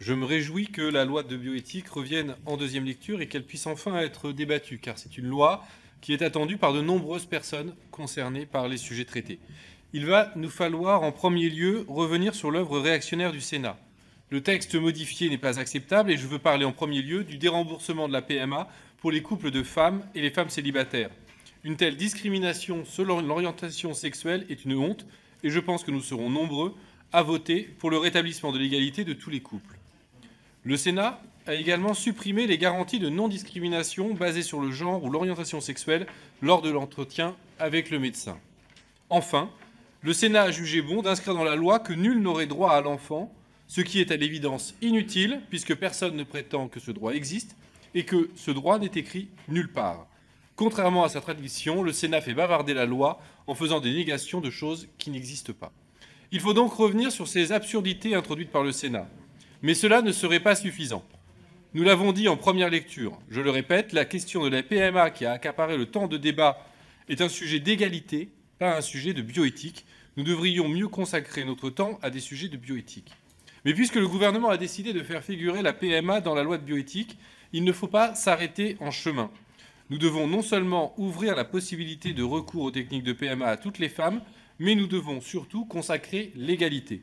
Je me réjouis que la loi de bioéthique revienne en deuxième lecture et qu'elle puisse enfin être débattue, car c'est une loi qui est attendue par de nombreuses personnes concernées par les sujets traités. Il va nous falloir en premier lieu revenir sur l'œuvre réactionnaire du Sénat. Le texte modifié n'est pas acceptable et je veux parler en premier lieu du déremboursement de la PMA pour les couples de femmes et les femmes célibataires. Une telle discrimination selon l'orientation sexuelle est une honte et je pense que nous serons nombreux à voter pour le rétablissement de l'égalité de tous les couples. Le Sénat a également supprimé les garanties de non-discrimination basées sur le genre ou l'orientation sexuelle lors de l'entretien avec le médecin. Enfin, le Sénat a jugé bon d'inscrire dans la loi que nul n'aurait droit à l'enfant, ce qui est à l'évidence inutile, puisque personne ne prétend que ce droit existe et que ce droit n'est écrit nulle part. Contrairement à sa tradition, le Sénat fait bavarder la loi en faisant des négations de choses qui n'existent pas. Il faut donc revenir sur ces absurdités introduites par le Sénat. Mais cela ne serait pas suffisant. Nous l'avons dit en première lecture, je le répète, la question de la PMA qui a accaparé le temps de débat est un sujet d'égalité, pas un sujet de bioéthique. Nous devrions mieux consacrer notre temps à des sujets de bioéthique. Mais puisque le gouvernement a décidé de faire figurer la PMA dans la loi de bioéthique, il ne faut pas s'arrêter en chemin. Nous devons non seulement ouvrir la possibilité de recours aux techniques de PMA à toutes les femmes, mais nous devons surtout consacrer l'égalité.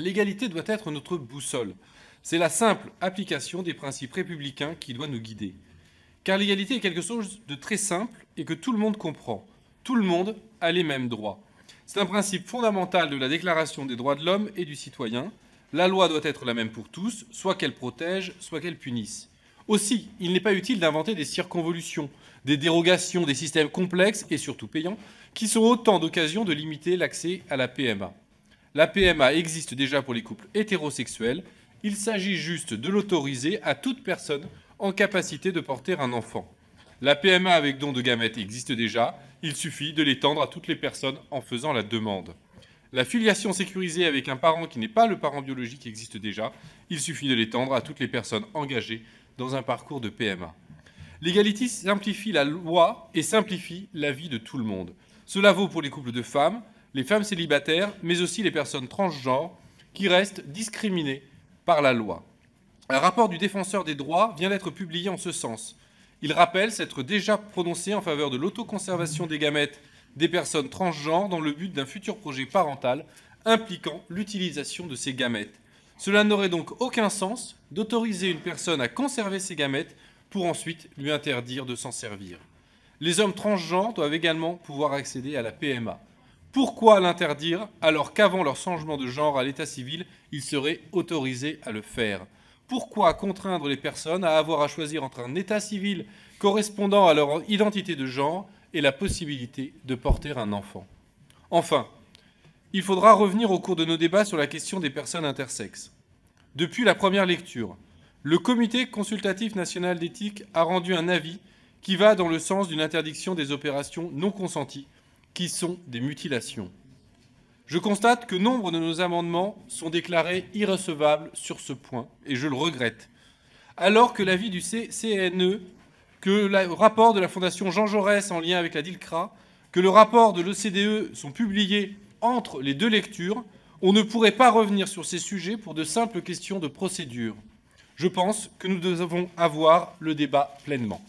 L'égalité doit être notre boussole. C'est la simple application des principes républicains qui doit nous guider. Car l'égalité est quelque chose de très simple et que tout le monde comprend. Tout le monde a les mêmes droits. C'est un principe fondamental de la Déclaration des droits de l'homme et du citoyen. La loi doit être la même pour tous, soit qu'elle protège, soit qu'elle punisse. Aussi, il n'est pas utile d'inventer des circonvolutions, des dérogations, des systèmes complexes et surtout payants, qui sont autant d'occasions de limiter l'accès à la PMA. La PMA existe déjà pour les couples hétérosexuels, il s'agit juste de l'autoriser à toute personne en capacité de porter un enfant. La PMA avec don de gamètes existe déjà, il suffit de l'étendre à toutes les personnes en faisant la demande. La filiation sécurisée avec un parent qui n'est pas le parent biologique existe déjà, il suffit de l'étendre à toutes les personnes engagées dans un parcours de PMA. L'égalité simplifie la loi et simplifie la vie de tout le monde. Cela vaut pour les couples de femmes, les femmes célibataires, mais aussi les personnes transgenres, qui restent discriminées par la loi. Un rapport du défenseur des droits vient d'être publié en ce sens. Il rappelle s'être déjà prononcé en faveur de l'autoconservation des gamètes des personnes transgenres dans le but d'un futur projet parental impliquant l'utilisation de ces gamètes. Cela n'aurait donc aucun sens d'autoriser une personne à conserver ses gamètes pour ensuite lui interdire de s'en servir. Les hommes transgenres doivent également pouvoir accéder à la PMA. Pourquoi l'interdire alors qu'avant leur changement de genre à l'état civil, ils seraient autorisés à le faire Pourquoi contraindre les personnes à avoir à choisir entre un état civil correspondant à leur identité de genre et la possibilité de porter un enfant Enfin, il faudra revenir au cours de nos débats sur la question des personnes intersexes. Depuis la première lecture, le Comité consultatif national d'éthique a rendu un avis qui va dans le sens d'une interdiction des opérations non consenties qui sont des mutilations. Je constate que nombre de nos amendements sont déclarés irrecevables sur ce point, et je le regrette. Alors que l'avis du CNE, que le rapport de la Fondation Jean Jaurès en lien avec la DILCRA, que le rapport de l'OCDE sont publiés entre les deux lectures, on ne pourrait pas revenir sur ces sujets pour de simples questions de procédure. Je pense que nous devons avoir le débat pleinement.